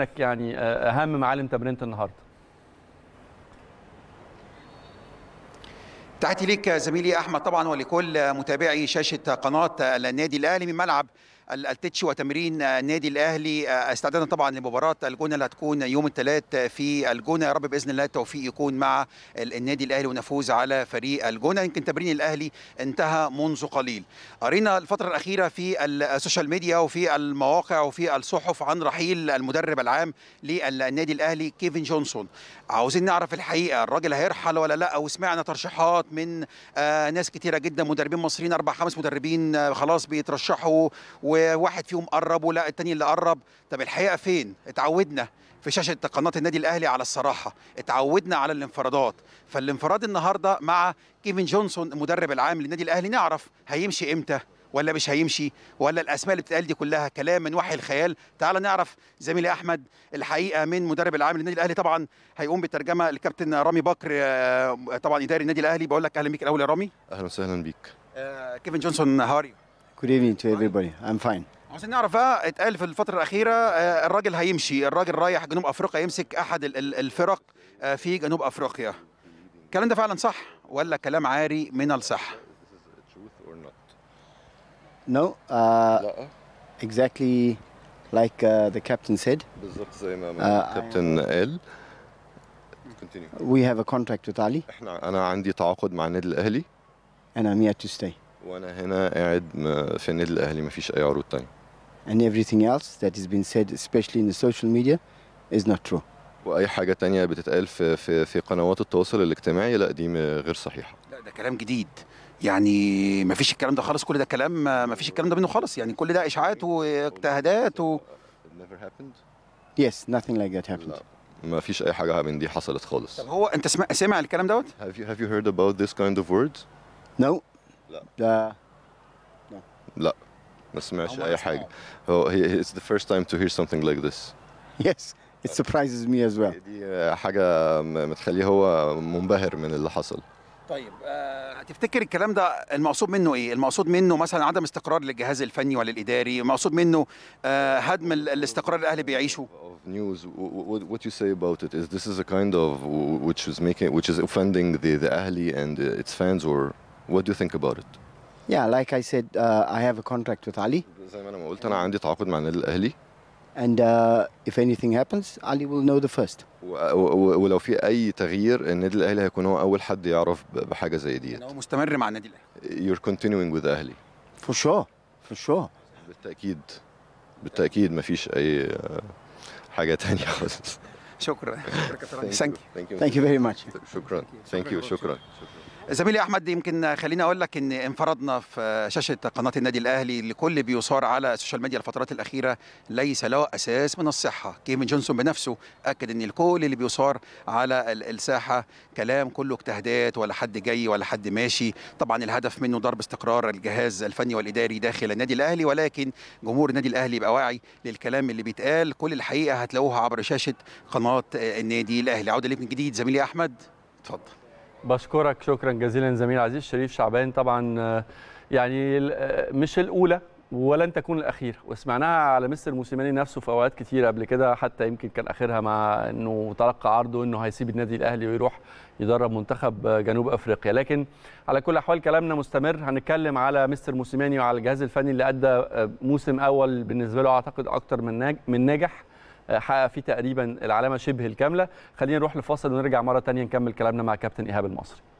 لك يعني آه، اهم معالم تمرينه النهارده تحياتي ليك زميلي احمد طبعا ولكل متابعي شاشه قناه النادي الاهلي من ملعب التتش وتمرين نادي الاهلي آه، استعدادا طبعا لمباراه الجونه اللي هتكون يوم الثلاث في الجونه يا رب باذن الله التوفيق يكون مع النادي الاهلي ونفوز على فريق الجونه يمكن تمرين الاهلي انتهى منذ قليل قرينا الفتره الاخيره في السوشيال ميديا وفي المواقع وفي الصحف عن رحيل المدرب العام للنادي الاهلي كيفن جونسون عاوزين نعرف الحقيقه الراجل هيرحل ولا لا وسمعنا ترشيحات من آه، ناس كثيره جدا مدربين مصريين اربع خمس مدربين آه، خلاص بيترشحوا و وواحد فيهم قرب ولا التاني اللي قرب طب الحقيقه فين اتعودنا في شاشه قناه النادي الاهلي على الصراحه اتعودنا على الانفرادات فالانفراد النهارده مع كيفن جونسون المدرب العام للنادي الاهلي نعرف هيمشي امتى ولا مش هيمشي ولا الاسماء اللي بتتقال دي كلها كلام من وحي الخيال تعال نعرف زميلي احمد الحقيقه من مدرب العام للنادي الاهلي طبعا هيقوم بالترجمه الكابتن رامي بكر آه، طبعا اداري النادي الاهلي بقول لك اهلا بيك الاول يا رامي اهلا وسهلا بيك آه كيفن جونسون هاري Good evening to everybody. I'm fine. عشان نعرف بقى آه، اتقال في الفترة الأخيرة آه، الراجل هيمشي، الراجل رايح جنوب أفريقيا يمسك أحد الفرق آه، في جنوب أفريقيا. الكلام ده فعلا صح ولا كلام عاري من الصح؟ No, uh, exactly like uh, the captain said. بالظبط زي L. Uh, الكابتن We have a contract with Ali. And I'm here to stay. وانا هنا قاعد في النادي الاهلي مفيش اي عروض تانية and everything else that has been said especially in the social media is not true واي حاجه تانية بتتقال في في في قنوات التواصل الاجتماعي لا دي غير صحيحه لا ده كلام جديد يعني ما فيش الكلام ده خالص كل ده كلام ما فيش الكلام ده منه خالص يعني كل ده اشاعات واجتهادات و never happened yes nothing like that happened ما فيش اي حاجه من دي حصلت خالص طب هو انت سمع, سمع الكلام دوت have you have you heard about this kind of words no لا لا لا ما سمعش اي حاجه هو هي it's the first time to hear something like this yes it surprises me as well دي حاجه متخليه هو منبهر من اللي حصل طيب أه تفتكر الكلام ده المقصود منه ايه؟ المقصود منه مثلا عدم استقرار للجهاز الفني ولا الاداري، المقصود منه أه هدم الاستقرار اللي الاهلي بيعيشه. Of news, what you say about it is this is a kind of which is making which is offending the the Ahli and its fans or what do you think about it? Yeah, like I said, uh, I have a contract with Ali. And uh, if anything happens, Ali will know the first. You're continuing with Ali. For sure, for sure. بالتأكيد بالتأكيد ما فيش أي حاجة تانية خالص شكرا شكرا كثيرا thank you thank you very much شكرا thank you شكرا, شكرا. شكرا. شكرا. شكرا. شكرا. شكرا. زميلي احمد يمكن خليني اقول لك ان انفردنا في شاشه قناه النادي الاهلي لكل بيثار على السوشيال ميديا الفترات الاخيره ليس له اساس من الصحه كيفن جونسون بنفسه اكد ان الكل اللي بيثار على الساحه كلام كله اجتهادات ولا حد جاي ولا حد ماشي طبعا الهدف منه ضرب استقرار الجهاز الفني والاداري داخل النادي الاهلي ولكن جمهور النادي الاهلي يبقى واعي للكلام اللي بيتقال كل الحقيقه هتلاقوها عبر شاشه قناه النادي الاهلي عوده ليك من جديد زميلي احمد اتفضل بشكرك شكرا جزيلا زميل عزيز شريف شعبان طبعا آه، يعني آه، مش الاولى ولن تكون الأخير وسمعناها على مستر موسيماني نفسه في اوقات كتير قبل كده حتى يمكن كان اخرها مع انه تلقى عرضه انه هيسيب النادي الاهلي ويروح يدرب منتخب جنوب افريقيا لكن على كل احوال كلامنا مستمر هنتكلم على مستر موسيماني وعلى الجهاز الفني اللي ادى آه، موسم اول بالنسبه له اعتقد اكتر من ناجح حقق فيه تقريبا العلامه شبه الكامله خلينا نروح لفاصل ونرجع مره ثانيه نكمل كلامنا مع كابتن ايهاب المصري